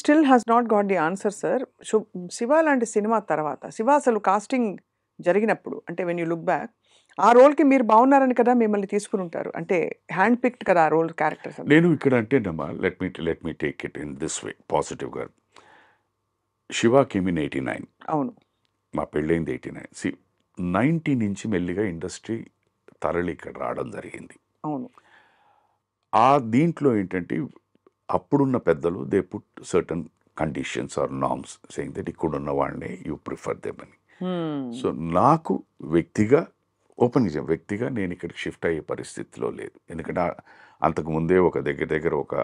Still has not got the answer sir so Shiva లాంటి cinema తర్వాత శివ అసలు కాస్టింగ్ జరిగినప్పుడు అంటే వెన్ యూ లుక్ బ్యాక్ ఆ రోల్కి మీరు బాగున్నారని కదా మిమ్మల్ని తీసుకుని ఉంటారు అంటే హ్యాండ్ పిక్డ్ కదా ఆ రోల్ క్యారెక్టర్ నేను ఇక్కడ నమ్మా let me let me take it in this way పాజిటివ్గా Shiva came in eighty nine అవును మా పెళ్ళైంది ఎయిటీ నైన్ సి నైంటీ నుంచి మెల్లిగా ఇండస్ట్రీ తరలి ఇక్కడ రావడం జరిగింది అవును ఆ దీంట్లో ఏంటంటే అప్పుడున్న పెద్దలు they put certain conditions or norms saying that ఉన్న వాళ్ళని యూ ప్రిఫర్ దెమ్ అని సో hmm. నాకు వ్యక్తిగా ఓపెన్ నిజం వ్యక్తిగా నేను ఇక్కడికి షిఫ్ట్ అయ్యే పరిస్థితిలో లేదు ఎందుకంటే ముందే ఒక దగ్గర దగ్గర ఒక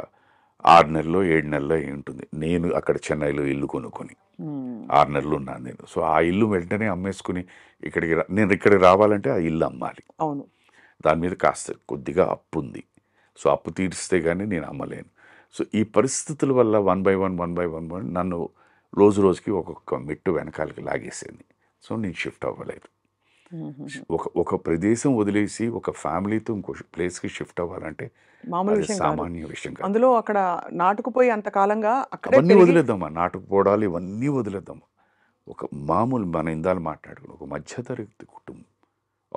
ఆరు నెలలో ఏడు నెలలో అయి ఉంటుంది నేను అక్కడ చెన్నైలో ఇల్లు కొనుక్కొని hmm. ఆరు నెలలు ఉన్నాను నేను సో ఆ ఇల్లు వెంటనే అమ్మేసుకుని ఇక్కడికి నేను ఇక్కడికి రావాలంటే ఆ ఇల్లు అమ్మాలి అవును దాని మీద కాస్త కొద్దిగా అప్పు ఉంది సో అప్పు తీరిస్తే కానీ నేను అమ్మలేను సో ఈ పరిస్థితుల వల్ల one by one one by one one నన్ను రోజు రోజుకి ఒక్కొక్క మెట్టు వెనకాలకి లాగేసింది సో నేను షిఫ్ట్ అవ్వలేదు ఒక ఒక ప్రదేశం వదిలేసి ఒక ఫ్యామిలీతో ఇంకో ప్లేస్కి షిఫ్ట్ అవ్వాలంటే సామాన్య విషయం అందులో అక్కడ నాటుకుపోయి అంతకాలంగా అవన్నీ వదిలేద్దామా నాటుకుపోవడాలు ఇవన్నీ వదిలేద్దామా ఒక మామూలు మన ఇందాలు మాట్లాడుకుని ఒక మధ్యతరగతి కుటుంబం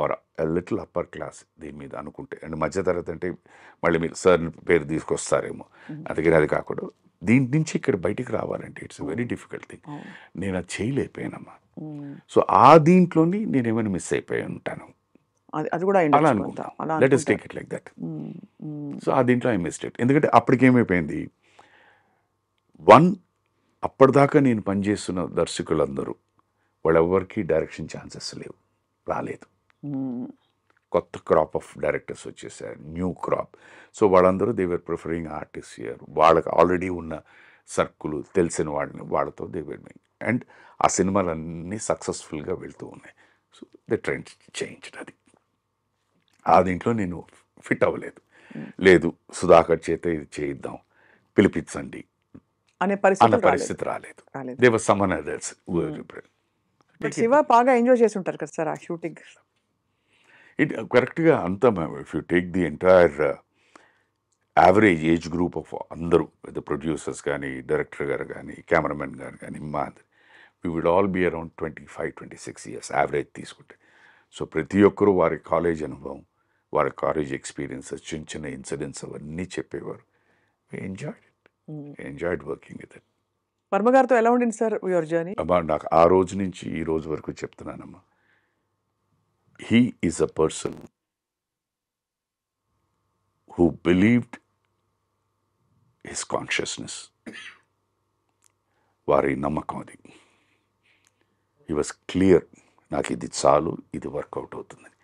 ఆర్ లిటిల్ అప్పర్ క్లాస్ దీని మీద అనుకుంటే అండ్ మధ్యతరగతి అంటే మళ్ళీ మీరు సార్ పేరు తీసుకొస్తారేమో అందుకని అది కాకుండా దీని నుంచి ఇక్కడ బయటికి రావాలంటే ఇట్స్ వెరీ డిఫికల్ట్ థింగ్ నేను అది చేయలేకపోయానమ్మా సో ఆ దీంట్లోని నేను ఏమైనా మిస్ అయిపోయి ఉంటాను అది కూడా అలా ఇట్ లైక్ దట్ సో ఆ దీంట్లో ఐ మిస్టేక్ ఇట్ ఎందుకంటే అప్పటికి ఏమైపోయింది వన్ అప్పటిదాకా నేను పనిచేస్తున్న దర్శకులందరూ వాళ్ళెవ్వరికీ డైరెక్షన్ ఛాన్సెస్ లేవు రాలేదు Hmm. కొత్త క్రాప్ ఆఫ్ డైరెక్టర్స్ వచ్చేసారు న్యూ క్రాప్ సో వాళ్ళందరూ దేవర్ ప్రిఫరింగ్ ఆర్టిస్ట్ ఇయర్ వాళ్ళకి ఆల్రెడీ ఉన్న సర్కులు తెలిసిన వాళ్ళని వాళ్ళతో దేవర్ అండ్ ఆ సినిమాలన్నీ సక్సెస్ఫుల్గా వెళ్తూ ఉన్నాయి సో ద ట్రెండ్ చేంజ్ అది ఆ దీంట్లో నేను ఫిట్ అవ్వలేదు hmm. లేదు సుధాకర్ చేత ఇది చేయిద్దాం పిలిపించండి అనే పరిస్థితి పరిస్థితి రాలేదు దేవర్ సమ్ అదర్స్ శివ బాగా ఎంజాయ్ చేసి ఉంటారు కదా సార్ ఆ షూటింగ్ ఇట్ కరెక్ట్గా uh, అంతా if you take the entire average age group of అందరూ ద ప్రొడ్యూసర్స్ కానీ డైరెక్టర్ గారు కానీ కెమెరామెన్ గారు కానీ మా we with all be around twenty five twenty six years average తీసుకుంటే సో ప్రతి ఒక్కరూ వారి కాలేజ్ అనుభవం వారి కాలేజ్ ఎక్స్పీరియన్సెస్ చిన్న చిన్న ఇన్సిడెంట్స్ అవన్నీ చెప్పేవారు enjoyed it enjoyed working with it వర్మగారితో ఎలా ఉండింది సార్ యువర్ జర్నీ నాకు ఆ రోజు నుంచి ఈ రోజు వరకు చెప్తున్నానమ్మా He is a person who believed his consciousness. వారి నమ్మకం అది హీ వాజ్ క్లియర్ నాకు ఇది చాలు ఇది వర్కౌట్ అవుతుందని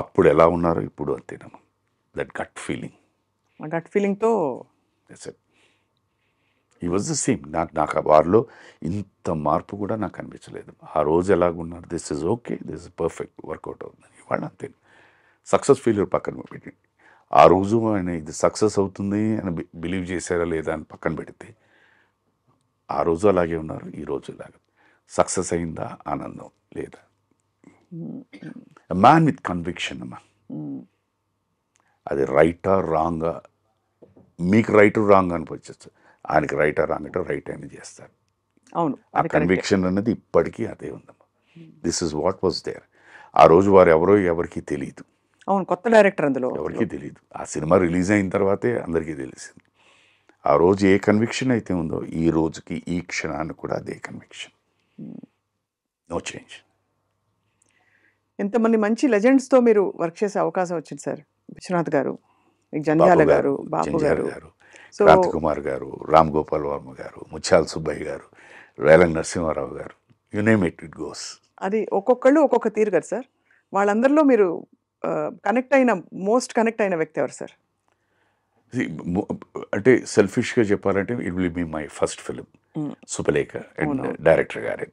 అప్పుడు ఎలా ఉన్నారో ఇప్పుడు అంతేనా దట్ గట్ ఫీలింగ్ గట్ ఫీలింగ్తో ఈ వాజ్ ద సేమ్ నాకు నాకు ఆ వారిలో ఇంత మార్పు కూడా నాకు అనిపించలేదు ఆ రోజు ఎలాగున్నారు this is okay this is perfect work out అవుతుంది ఇవాళ అంతే సక్సెస్ ఫెయిల్యూర్ పక్కన పెట్టండి ఆ రోజు ఆయన ఇది సక్సెస్ అవుతుంది అని బిలీవ్ చేశారా లేదా అని పక్కన పెడితే ఆ రోజు అలాగే ఉన్నారు ఈ రోజు ఇలాగే సక్సెస్ అయిందా ఆనందం లేదా మ్యాన్ విత్ కన్విక్షన్ అమ్మా అది రైటా రాంగా మీకు రైట్ రాంగ్ అనిపించచ్చు ఆయనకి రైట్ రాంగ్ అంటే రైట్ అని చేస్తారు అవును ఆ కన్విక్షన్ అనేది ఇప్పటికీ అదే ఉందమ్మా this is what was there ఆ రోజు వారు ఎవరో ఎవరికి తెలియదు అవును కొత్త డైరెక్టర్ అందులో ఎవరికి తెలియదు ఆ సినిమా రిలీజ్ అయిన తర్వాతే అందరికీ తెలిసింది ఆ రోజు ఏ కన్విక్షన్ అయితే ఉందో ఈ రోజుకి ఈ క్షణాన్ని కూడా అదే కన్విక్షన్ నో చేంజ్ ఎంతమంది మంచి లెజెండ్స్తో మీరు వర్క్ చేసే అవకాశం వచ్చింది సార్ విశ్వనాథ్ గారు జంజాల గారు బాబు గారు రాజ్ కుమార్ గారు రామ్ గోపాల్ వర్మ గారు ముత్యాల సుబ్బయ్య గారు వేలంగ నరసింహారావు గారు యునేమ్ ఇట్ ఇట్ గోస్ అది ఒక్కొక్కళ్ళు ఒక్కొక్క తీరు కదా సార్ వాళ్ళందరిలో మీరు కనెక్ట్ అయిన మోస్ట్ కనెక్ట్ అయిన వ్యక్తి ఎవరు సార్ అంటే సెల్ఫిష్గా చెప్పాలంటే it will be my first film Subhalekha and director గారే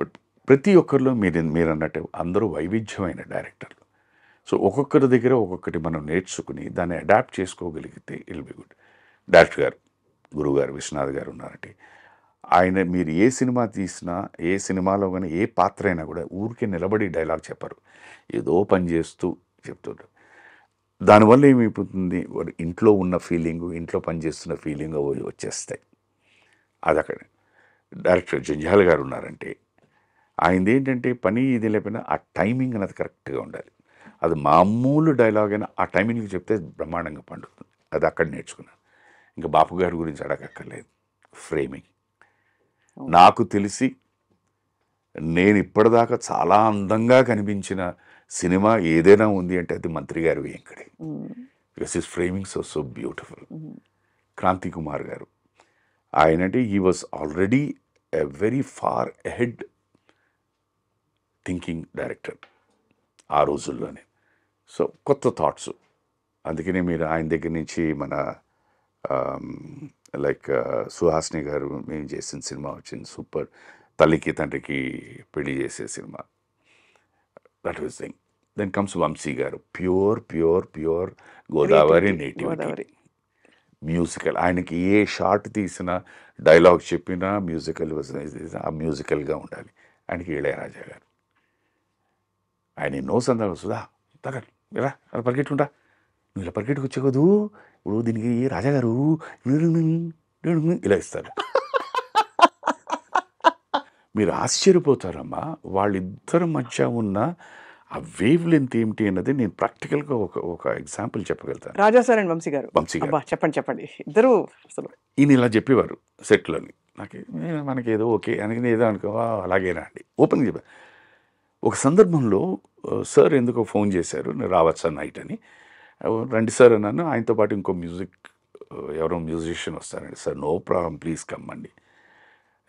బట్ ప్రతి ఒక్కరిలో మీరు మీరు అన్నట్టు అందరూ వైవిధ్యమైన డైరెక్టర్లు సో ఒక్కొక్కరి దగ్గర ఒక్కొక్కటి మనం నేర్చుకుని దాన్ని అడాప్ట్ చేసుకోగలిగితే ఇల్ బి గుడ్ డైరెక్టర్ గారు గురువు గారు విశ్వనాథ్ గారు ఉన్నారంటే ఆయన మీరు ఏ సినిమా తీసినా ఏ సినిమాలో కానీ ఏ పాత్ర అయినా కూడా ఊరికే నిలబడి డైలాగ్ చెప్పరు ఏదో పని చేస్తూ చెప్తుంటారు దానివల్ల ఏమైపోతుంది ఇంట్లో ఉన్న ఫీలింగ్ ఇంట్లో పనిచేస్తున్న ఫీలింగ్ అవి వచ్చేస్తాయి అది అక్కడ డైరెక్టర్ జంజాల్ గారు ఉన్నారంటే ఆయనది ఏంటంటే పని ఇది లేకపోయినా ఆ టైమింగ్ అనేది కరెక్ట్గా ఉండాలి అది మామూలు డైలాగ్ అయినా ఆ టైమింగ్కి చెప్తే బ్రహ్మాండంగా పండుతుంది అది అక్కడ నేర్చుకున్నాను ఇంకా బాపు గారి గురించి అడగక్కర్లేదు ఫ్రేమింగ్ నాకు తెలిసి నేను ఇప్పటిదాకా చాలా అందంగా కనిపించిన సినిమా ఏదైనా ఉంది అంటే అది మంత్రి గారు వెంకటే because is framing so so beautiful Kranthi Kumar garu ఆయన అంటే he was already a very far head thinking director ఆ రోజుల్లోనే సో కొత్త థాట్స్ అందుకనే మీరు ఆయన దగ్గర నుంచి మన లైక్ సుహాస్ని గారు మేము చేసిన సినిమా వచ్చింది సూపర్ తల్లికి తండ్రికి పెళ్లి చేసే cinema that was thing then comes Vamsi garu pure pure pure Godavari native musical ఆయనకి ఏ షార్ట్ తీసినా డైలాగ్ చెప్పినా మ్యూజికల్ ఆ మ్యూజికల్గా ఉండాలి ఆయనకి ఇళయరాజా గారు ఆయన ఎన్నో సందర్భం సుధా తగ పరిగెట్టుకుంటా నువ్వు ఇలా పరిగెట్టుకు వచ్చేకూడదు ఇప్పుడు దీనికి రాజాగారు ఇలా ఇస్తారు మీరు ఆశ్చర్యపోతారమ్మా వాళ్ళిద్దరి మధ్య ఉన్న ఆ వేవ్ లెంత్ ఏమిటి అన్నది నేను ప్రాక్టికల్గా ఒక ఒక ఎగ్జాంపుల్ చెప్పగలుగుతాను రాజా సార్ అండ్ వంశీ గారు వంశీ గారు చెప్పండి చెప్పండి ఇద్దరు అసలు ఈయన ఇలా చెప్పేవారు సెట్లోని నాకు మనకి ఏదో ఓకే అని ఏదో అనుకో అలాగేనా అండి ఓపెన్ చెప్పారు ఒక సందర్భంలో సార్ ఎందుకో ఫోన్ చేశారు రావచ్చా నైట్ అని రండి సార్ అన్నాను ఆయనతో పాటు ఇంకో మ్యూజిక్ ఎవరో మ్యూజిషియన్ వస్తారండి సార్ నో ప్రాబ్లం ప్లీజ్ కమ్మండి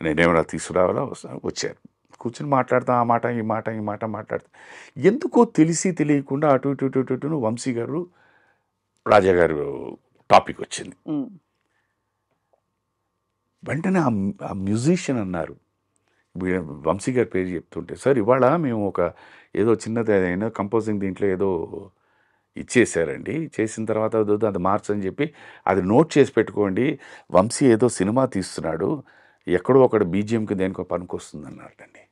నేనేమైనా తీసుకురావాలా వస్తాను వచ్చారు కూర్చొని మాట్లాడతాం ఆ మాట ఈ మాట ఈ మాట మాట్లాడతాం ఎందుకో తెలిసి తెలియకుండా అటు ఇటు ఇటు ఇటు వంశీ గారు రాజాగారు టాపిక్ వచ్చింది వెంటనే ఆ మ్యూజిషియన్ అన్నారు వంశీ గారి పేరు చెప్తుంటే సార్ ఇవాళ మేము ఒక ఏదో చిన్నది ఏదైనా కంపోజింగ్ దీంట్లో ఏదో ఇచ్చేసారండి చేసిన తర్వాత వద్దు అది మార్చని చెప్పి అది నోట్ చేసి పెట్టుకోండి వంశీ ఏదో సినిమా తీస్తున్నాడు ఎక్కడో ఒకడు బీజిఎంకి దేనికో పనికొస్తుంది అండి